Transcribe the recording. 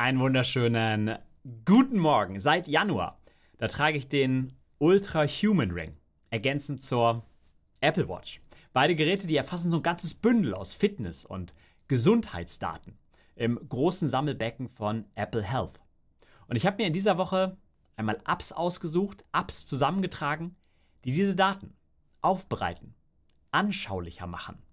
Einen wunderschönen guten Morgen. Seit Januar, da trage ich den Ultra Human Ring, ergänzend zur Apple Watch. Beide Geräte, die erfassen so ein ganzes Bündel aus Fitness- und Gesundheitsdaten im großen Sammelbecken von Apple Health. Und ich habe mir in dieser Woche einmal Apps ausgesucht, Apps zusammengetragen, die diese Daten aufbereiten, anschaulicher machen